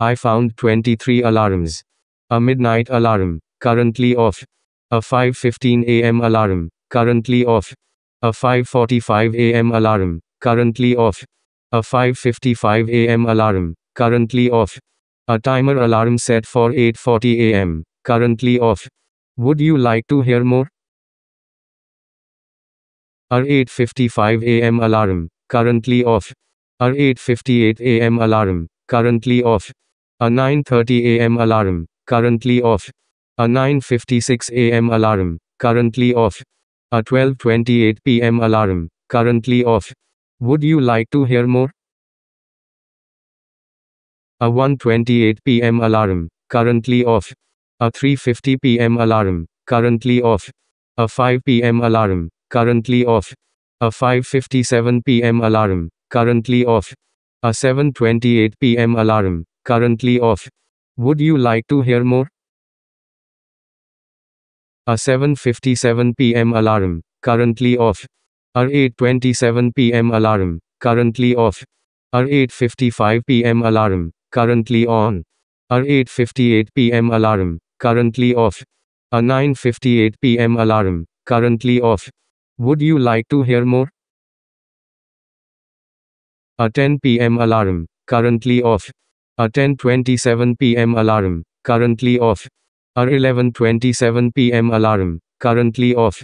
I found 23 alarms. A midnight alarm, currently off. A 5.15 a.m. alarm, currently off. A 5.45 a.m. alarm, currently off. A 5.55 a.m. alarm, currently off. A timer alarm set for 8.40 a.m., currently off. Would you like to hear more? Our 8.55 a.m. alarm, currently off. Our 8.58 a.m. alarm, currently off. A 9.30 am alarm, currently off. A 9.56 am alarm, currently off. A 12.28 pm alarm, currently off. Would you like to hear more? A 1.28 pm alarm, currently off. A 3.50 pm alarm, currently off. A 5 pm alarm, currently off. A 5.57 pm alarm, currently off. A 7.28 pm alarm, currently off. Would you like to hear more? A 7:57 p.m. alarm, currently off. A 8:27 p.m. alarm, currently off. A 8:55 p.m. alarm, currently on. A 8:58 p.m. alarm, currently off. A 9:58 p.m. alarm, currently off. Would you like to hear more? A 10 p.m. alarm, currently off. A 10:27 p.m. alarm, currently off. A 11:27 p.m. alarm, currently off.